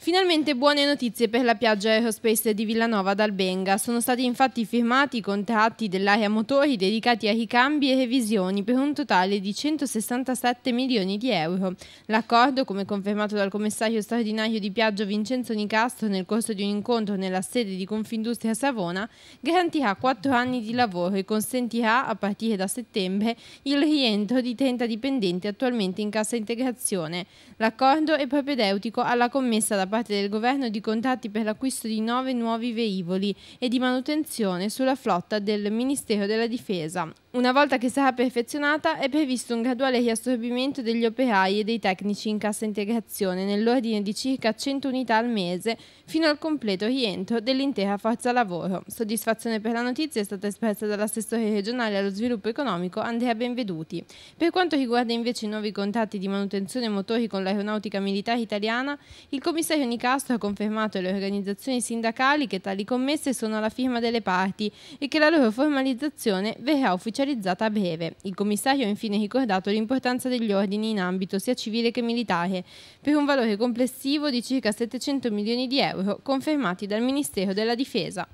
Finalmente buone notizie per la piaggia Aerospace di Villanova d'Albenga. Sono stati infatti firmati i contratti dell'area motori dedicati a ricambi e revisioni per un totale di 167 milioni di euro. L'accordo, come confermato dal commissario straordinario di Piaggio Vincenzo Nicastro nel corso di un incontro nella sede di Confindustria Savona, garantirà 4 anni di lavoro e consentirà, a partire da settembre, il rientro di 30 dipendenti attualmente in cassa integrazione. L'accordo è propedeutico alla commessa da parte del governo di contatti per l'acquisto di nove nuovi velivoli e di manutenzione sulla flotta del Ministero della Difesa, una volta che sarà perfezionata è previsto un graduale riassorbimento degli operai e dei tecnici in cassa integrazione nell'ordine di circa 100 unità al mese fino al completo rientro dell'intera forza lavoro. Soddisfazione per la notizia è stata espressa dall'assessore regionale allo sviluppo economico Andrea Benveduti. Per quanto riguarda invece i nuovi contatti di manutenzione motori con l'aeronautica militare italiana, il commissario Nicastro ha confermato alle organizzazioni sindacali che tali commesse sono alla firma delle parti e che la loro formalizzazione verrà ufficializzata autorizzata a Il commissario ha infine ricordato l'importanza degli ordini in ambito sia civile che militare, per un valore complessivo di circa 700 milioni di euro, confermati dal Ministero della Difesa.